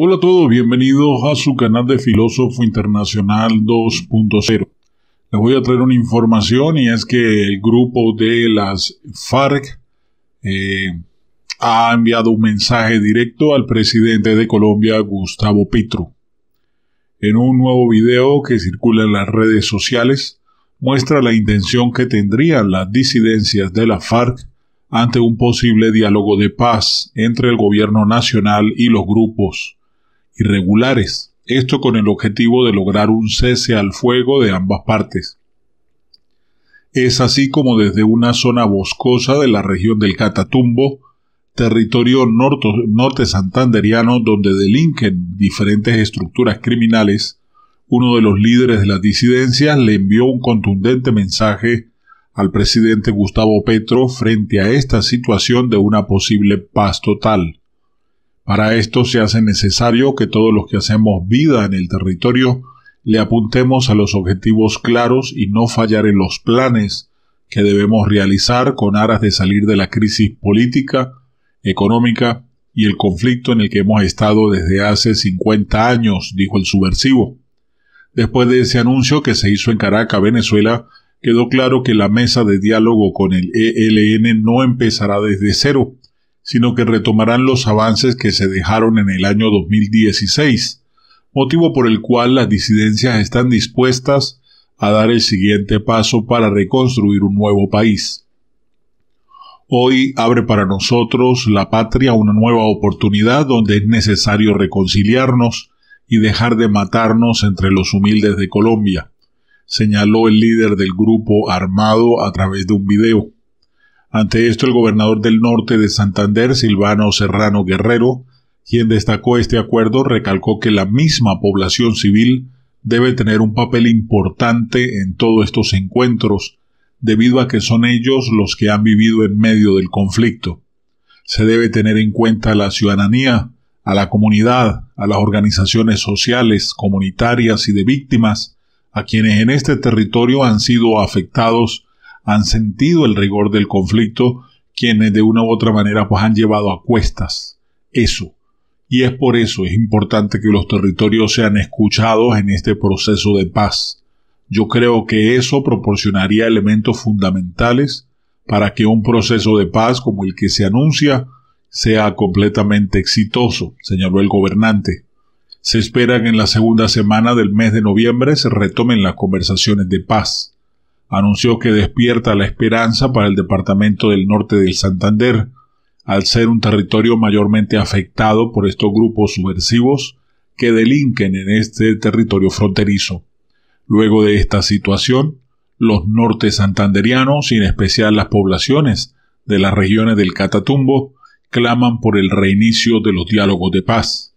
Hola a todos, bienvenidos a su canal de Filósofo Internacional 2.0. Les voy a traer una información y es que el grupo de las FARC eh, ha enviado un mensaje directo al presidente de Colombia, Gustavo Petro. En un nuevo video que circula en las redes sociales, muestra la intención que tendrían las disidencias de las FARC ante un posible diálogo de paz entre el gobierno nacional y los grupos irregulares, esto con el objetivo de lograr un cese al fuego de ambas partes. Es así como desde una zona boscosa de la región del Catatumbo, territorio norte, norte santanderiano donde delinquen diferentes estructuras criminales, uno de los líderes de las disidencias le envió un contundente mensaje al presidente Gustavo Petro frente a esta situación de una posible paz total. Para esto se hace necesario que todos los que hacemos vida en el territorio le apuntemos a los objetivos claros y no fallar en los planes que debemos realizar con aras de salir de la crisis política, económica y el conflicto en el que hemos estado desde hace 50 años, dijo el subversivo. Después de ese anuncio que se hizo en Caracas, Venezuela, quedó claro que la mesa de diálogo con el ELN no empezará desde cero, sino que retomarán los avances que se dejaron en el año 2016, motivo por el cual las disidencias están dispuestas a dar el siguiente paso para reconstruir un nuevo país. Hoy abre para nosotros la patria una nueva oportunidad donde es necesario reconciliarnos y dejar de matarnos entre los humildes de Colombia, señaló el líder del grupo armado a través de un video. Ante esto, el gobernador del norte de Santander, Silvano Serrano Guerrero, quien destacó este acuerdo, recalcó que la misma población civil debe tener un papel importante en todos estos encuentros, debido a que son ellos los que han vivido en medio del conflicto. Se debe tener en cuenta a la ciudadanía, a la comunidad, a las organizaciones sociales, comunitarias y de víctimas, a quienes en este territorio han sido afectados han sentido el rigor del conflicto, quienes de una u otra manera pues han llevado a cuestas eso. Y es por eso es importante que los territorios sean escuchados en este proceso de paz. Yo creo que eso proporcionaría elementos fundamentales para que un proceso de paz como el que se anuncia sea completamente exitoso, señaló el gobernante. Se espera que en la segunda semana del mes de noviembre se retomen las conversaciones de paz anunció que despierta la esperanza para el departamento del norte del Santander, al ser un territorio mayormente afectado por estos grupos subversivos que delinquen en este territorio fronterizo. Luego de esta situación, los norte santanderianos y en especial las poblaciones de las regiones del Catatumbo claman por el reinicio de los diálogos de paz,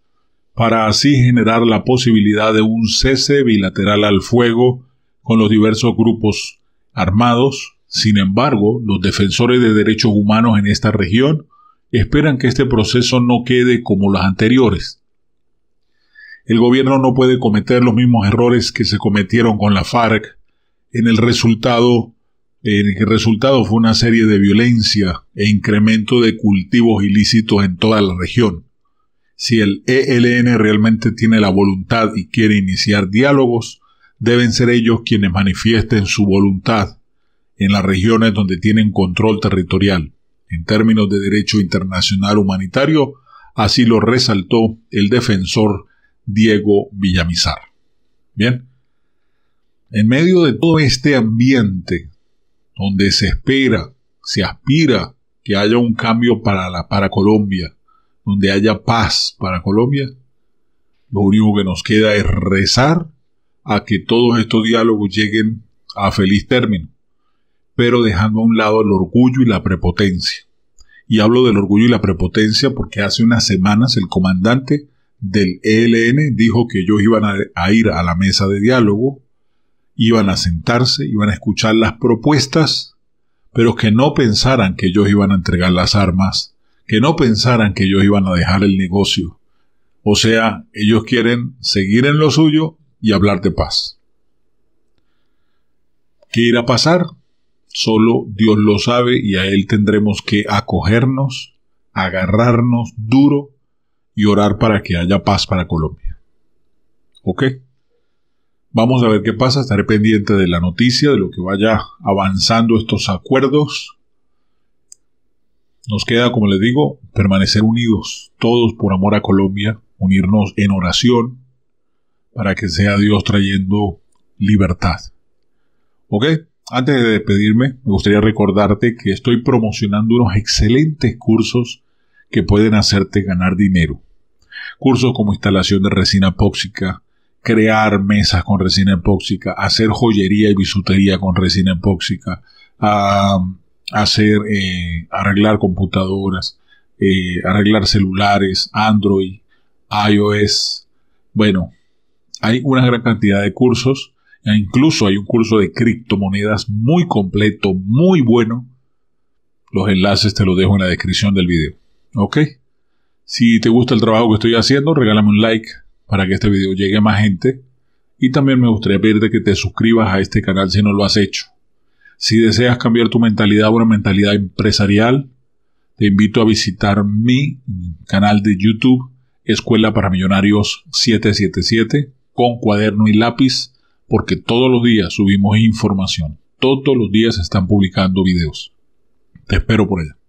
para así generar la posibilidad de un cese bilateral al fuego con los diversos grupos armados. Sin embargo, los defensores de derechos humanos en esta región esperan que este proceso no quede como los anteriores. El gobierno no puede cometer los mismos errores que se cometieron con la FARC. En el resultado, el resultado fue una serie de violencia e incremento de cultivos ilícitos en toda la región. Si el ELN realmente tiene la voluntad y quiere iniciar diálogos, deben ser ellos quienes manifiesten su voluntad en las regiones donde tienen control territorial. En términos de derecho internacional humanitario, así lo resaltó el defensor Diego Villamizar. Bien, en medio de todo este ambiente donde se espera, se aspira que haya un cambio para, la, para Colombia, donde haya paz para Colombia, lo único que nos queda es rezar a que todos estos diálogos lleguen a feliz término, pero dejando a un lado el orgullo y la prepotencia. Y hablo del orgullo y la prepotencia porque hace unas semanas el comandante del ELN dijo que ellos iban a, ir a la mesa de diálogo, iban a sentarse, iban a escuchar las propuestas, pero que no pensaran que ellos iban a entregar las armas, que no pensaran que ellos iban a dejar el negocio. O sea, ellos quieren seguir en lo suyo y hablar de paz. ¿Qué irá a pasar? Solo Dios lo sabe y a Él tendremos que acogernos, agarrarnos duro y orar para que haya paz para Colombia. ¿Ok? Vamos a ver qué pasa, estaré pendiente de la noticia, de lo que vaya avanzando estos acuerdos. Nos queda, como les digo, permanecer unidos, todos por amor a Colombia, unirnos en oración, para que sea Dios trayendo libertad. ¿Ok? Antes de despedirme, me gustaría recordarte que estoy promocionando unos excelentes cursos que pueden hacerte ganar dinero. Cursos como instalación de resina epóxica, crear mesas con resina epóxica, hacer joyería y bisutería con resina epóxica, a hacer, eh, arreglar computadoras, eh, arreglar celulares, Android, iOS. Bueno, hay una gran cantidad de cursos, e incluso hay un curso de criptomonedas muy completo, muy bueno. Los enlaces te los dejo en la descripción del video. ¿Ok? Si te gusta el trabajo que estoy haciendo, regálame un like para que este video llegue a más gente. Y también me gustaría pedirte que te suscribas a este canal si no lo has hecho. Si deseas cambiar tu mentalidad a una mentalidad empresarial, te invito a visitar mi canal de YouTube, Escuela para Millonarios 777 con cuaderno y lápiz porque todos los días subimos información. Todos los días se están publicando videos. Te espero por allá.